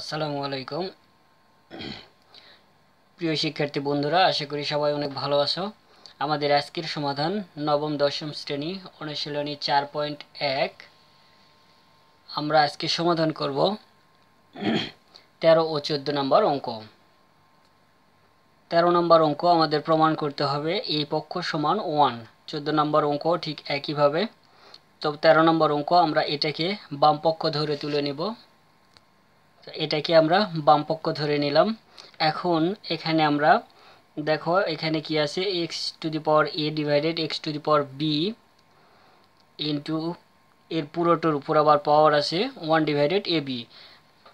আসসালামু আলাইকুম প্রিয় শিক্ষার্থী বন্ধুরা আশা করি সবাই অনেক ভালো আছো আমাদের আজকের সমাধান নবম দশম শ্রেণী অনুশীলনী চার পয়েন্ট এক আমরা আজকে সমাধান করব তেরো ও চোদ্দ নম্বর অঙ্ক তেরো নম্বর অঙ্ক আমাদের প্রমাণ করতে হবে এই পক্ষ সমান ওয়ান চোদ্দ নম্বর অঙ্ক ঠিক একইভাবে তো তেরো নম্বর অঙ্ক আমরা এটাকে বাম পক্ষ ধরে তুলে নিব এটাকে আমরা বামপক্ষ ধরে নিলাম এখন এখানে আমরা দেখো এখানে কি আছে x to the power a divided x to the power b into এর পুরোটোর উপর আবার পাওয়ার আছে ওয়ান ডিভাইডেড এ বি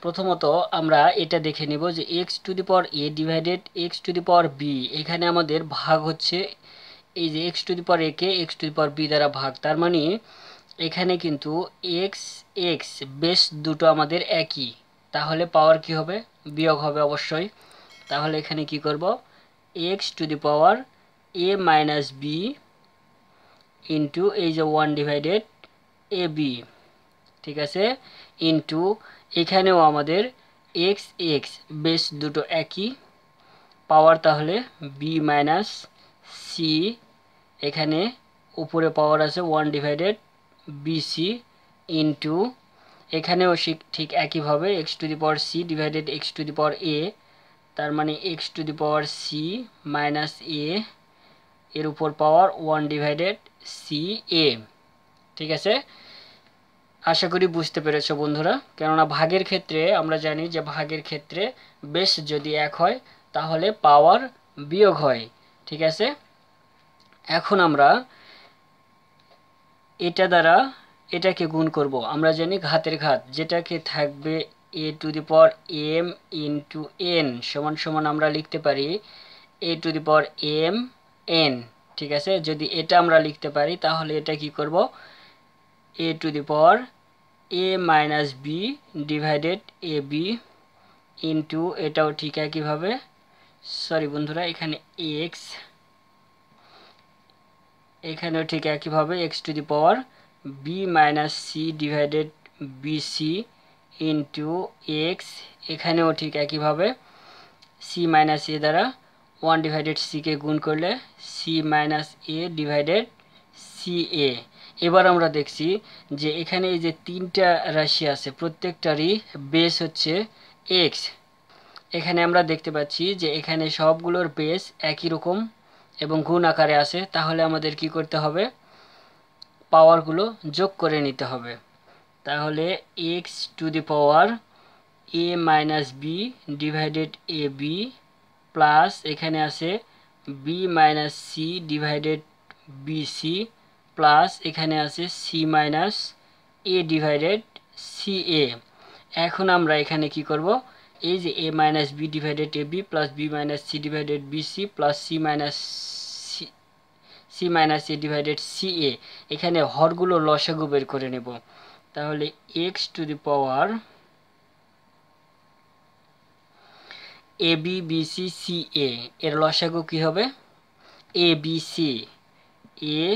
প্রথমত আমরা এটা দেখে নিব যে x to the power a divided x to the power b এখানে আমাদের ভাগ হচ্ছে এই যে এক্স টু দি পাওয়ার কে x to the power b দ্বারা ভাগ তার মানে এখানে কিন্তু এক্স এক্স বেশ দুটো আমাদের একই তাহলে পাওয়ার কি হবে বিয়োগ হবে অবশ্যই তাহলে এখানে কি করব x to the power a minus b into এই যে ওয়ান ডিভাইডেড এ বি ঠিক আছে ইন্টু এখানেও আমাদের এক্স এক্স বেশ দুটো একই পাওয়ার তাহলে বি মাইনাস সি এখানে উপরে পাওয়ার আছে ওয়ান ডিভাইডেড বিসি ইন্টু এখানেও ঠিক একইভাবে x to the power c divided x to the power a তার মানে x to the power c minus a এর উপর power one divided c a ঠিক আছে আশা করি বুঝতে পেরেছো বন্ধুরা কেননা ভাগের ক্ষেত্রে আমরা জানি যে ভাগের ক্ষেত্রে বেশ যদি এক হয় তাহলে পাওয়ার বিয়োগ হয় ঠিক আছে এখন আমরা এটা দ্বারা এটাকে গুণ করব আমরা জানি ঘাতের ঘাত যেটাকে থাকবে এ টু দি পর এম ইন্টু এন সমান সমান আমরা লিখতে পারি এ টু দি পর এম এন ঠিক আছে যদি এটা আমরা লিখতে পারি তাহলে এটা কি করব এ to the power a minus b divided a b into এটাও ঠিক একইভাবে সরি বন্ধুরা এখানে এক্স এখানেও ঠিক একইভাবে x to the power b minus c divided bc into x এখানেও ঠিক একইভাবে c minus a দ্বারা 1 divided c কে গুণ করলে c minus a divided ca এবার আমরা দেখছি যে এখানে এই যে তিনটা রাশি আছে প্রত্যেকটারই বেস হচ্ছে x এখানে আমরা দেখতে পাচ্ছি যে এখানে সবগুলোর বেস একই রকম এবং গুণ আকারে আছে তাহলে আমাদের কি করতে হবে পাওয়ারগুলো যোগ করে নিতে হবে তাহলে x to the power a minus b divided a b plus এখানে আছে b minus c divided b c plus এখানে আছে c minus a divided c a এখন আমরা এখানে কি করব এই যে a minus b divided a b plus b minus c divided b c plus c minus c minus a divided c a এখানে হরগুলো লসাগু বের করে নেব তাহলে x to the power a b b c c a এর লসাগু কি হবে a b c a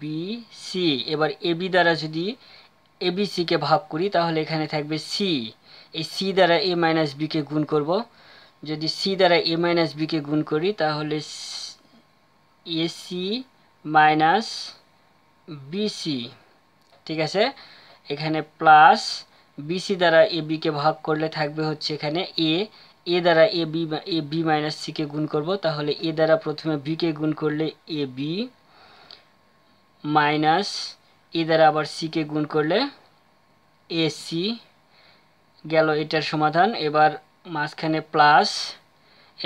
b c এবার এ বি দ্বারা যদি এ বি সিকে ভাগ করি তাহলে এখানে থাকবে সি এই সি দ্বারা এ মাইনাস বিকে গুণ করব যদি সি দ্বারা এ মাইনাস বিকে গুণ করি তাহলে এসি মাইনাস বিসি ঠিক আছে এখানে প্লাস বিসি দ্বারা এ বিকে ভাগ করলে থাকবে হচ্ছে এখানে এ এ দ্বারা a b a b minus সিকে গুণ করব তাহলে এ দ্বারা প্রথমে বিকে গুণ করলে এ বি মাইনাস এ দ্বারা আবার সিকে গুণ করলে এ সি গেল এটার সমাধান এবার মাঝখানে প্লাস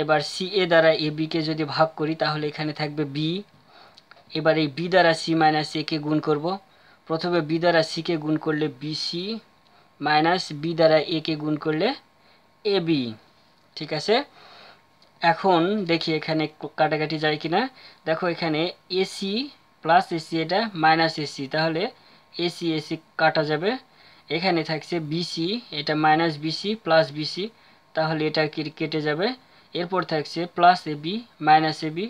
এবার সি এ দ্বারা এ বিকে যদি ভাগ করি তাহলে এখানে থাকবে বি এবার এই বি দ্বারা সি মাইনাস এ কে গুণ করব প্রথমে বি দ্বারা সিকে গুণ করলে বি সি মাইনাস বি দ্বারা এ কে গুণ করলে এ বি ঠিক আছে এখন দেখি এখানে কাটাকাটি যায় কি না দেখো এখানে এসি প্লাস এসি এটা মাইনাস এসি তাহলে এসি এসি কাটা যাবে এখানে থাকছে বিসি এটা মাইনাস বিসি প্লাস বিসি তাহলে এটা কেটে যাবে এরপর থাকছে plus a b minus a b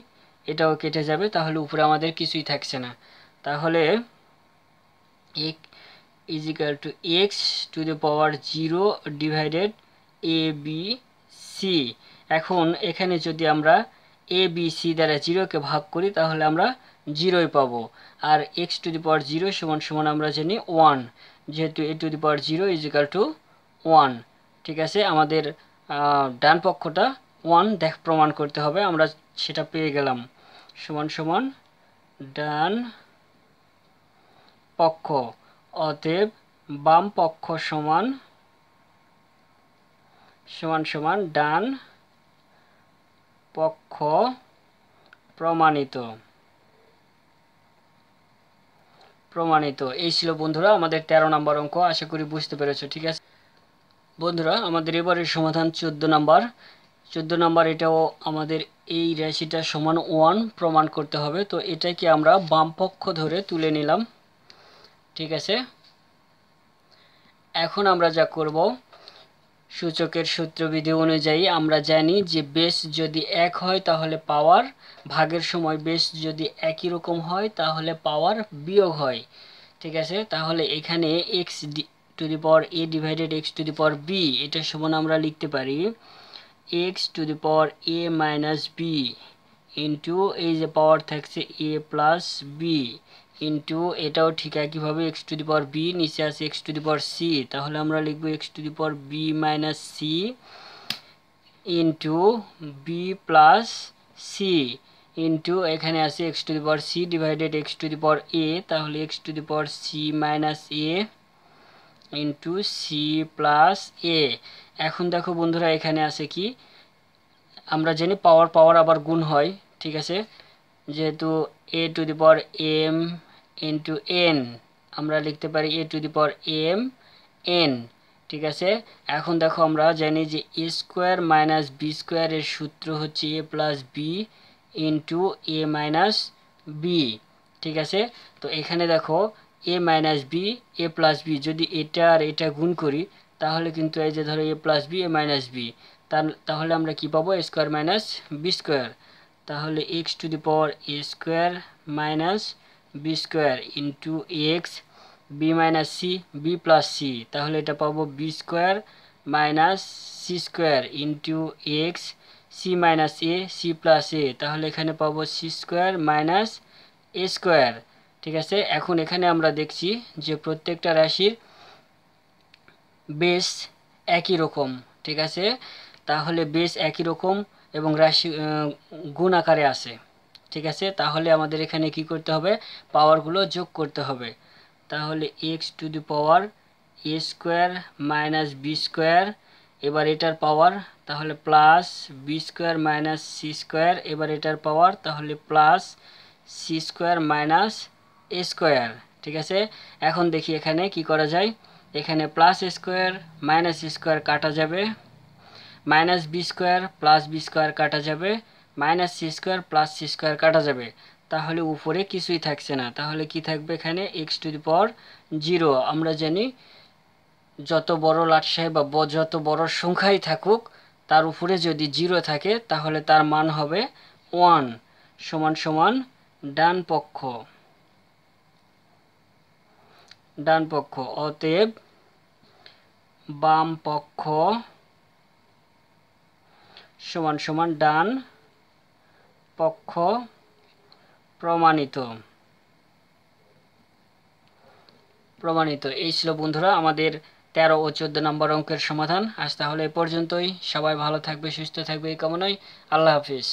এটাও কেটে যাবে তাহলে উপরে আমাদের কিছুই থাকছে না তাহলে এক is equal to x to the power zero divided a b c এখন এখানে যদি আমরা এ বি সি দ্বারা জিরোকে ভাগ করি তাহলে আমরা জিরোই পাব আর x to the power zero সমান সমান আমরা জানি ওয়ান যেহেতু a to the power zero is equal to one ঠিক আছে আমাদের ডান পক্ষটা ওয়ান দেখ প্রমাণ করতে হবে আমরা সেটা পেয়ে গেলাম সমান সমান ডান পক্ষ অতএব বাম পক্ষ সমান সমান সমান ডান পক্ষ প্রমাণিত প্রমাণিত এই ছিল বন্ধুরা আমাদের ১৩ নম্বর অঙ্ক আশা করি বুঝতে পেরেছ ঠিক আছে বন্ধুরা আমাদের এবারের সমাধান চোদ্দ নম্বর চোদ্দ নম্বর এটাও আমাদের এই রাশিটা সমান ওয়ান প্রমাণ করতে হবে তো এটাকে আমরা বামপক্ষ ধরে তুলে নিলাম ঠিক আছে এখন আমরা যা করব সূচকের সূত্রবিধি অনুযায়ী আমরা জানি যে বেশ যদি এক হয় তাহলে পাওয়ার ভাগের সময় বেশ যদি একই রকম হয় তাহলে পাওয়ার বিয়োগ হয় ঠিক আছে তাহলে এখানে x to the power a divided x to the power b এটা সমান আমরা লিখতে পারি x to the power a minus b into এই যে পাওয়ার থাকছে এ প্লাস বি ইন্টু এটাও ঠিক একইভাবে x to the power b নিচে আছে x to the power c তাহলে আমরা লিখবো x to the power b minus c into b plus c into এখানে আছে x to the power c divided x to the power a তাহলে x to the power c minus a into c plus a এখন দেখো বন্ধুরা এখানে আছে কি আমরা জানি পাওয়ার পাওয়ার আবার গুণ হয় ঠিক আছে যেহেতু এ টু দি পর এম ইন্টু এন আমরা লিখতে পারি এ টু দি পর এম এন ঠিক আছে এখন দেখো আমরা জানি যে এ স্কোয়ার মাইনাস বি স্কোয়ারের সূত্র হচ্ছে a plus b into a minus b ঠিক আছে তো এখানে দেখো a minus b a plus b যদি এটা আর এটা গুণ করি তাহলে কিন্তু এই যে ধরো a plus b a minus b তাহলে আমরা কি পাবো a square minus b square তাহলে x to the power a square minus b square into x b minus c b plus c তাহলে এটা পাবো b square minus c square into x c minus a c plus a তাহলে এখানে পাবো c square minus a square ঠিক আছে এখন এখানে আমরা দেখছি যে প্রত্যেকটা রাশির বেশ একই রকম ঠিক আছে তাহলে বেশ একই রকম এবং রাশি গুণ আকারে আসে ঠিক আছে তাহলে আমাদের এখানে কি করতে হবে পাওয়ারগুলো যোগ করতে হবে তাহলে x to the power a square minus b square এবার এটার পাওয়ার তাহলে plus b square minus c square এবার এটার পাওয়ার তাহলে plus c square minus square ঠিক আছে এখন দেখি এখানে কি করা যায় এখানে প্লাস স্কোয়ার মাইনাস স্কোয়ার কাটা যাবে minus b square plus b square কাটা যাবে minus c square plus c square কাটা যাবে তাহলে উপরে কিছুই থাকছে না তাহলে কি থাকবে এখানে x to the power zero আমরা জানি যত বড় লাটসাই বা যত বড় সংখ্যাই থাকুক তার উপরে যদি জিরো থাকে তাহলে তার মান হবে ওয়ান সমান সমান ডান পক্ষ ডান পক্ষ অতএব বাম পক্ষ সমান সমান ডান পক্ষ প্রমাণিত প্রমাণিত এই ছিল বন্ধুরা আমাদের তেরো ও চোদ্দ নম্বর অঙ্কের সমাধান আজ তাহলে এ পর্যন্তই সবাই ভালো থাকবে সুস্থ থাকবে এই কামনায় আল্লাহ হাফিজ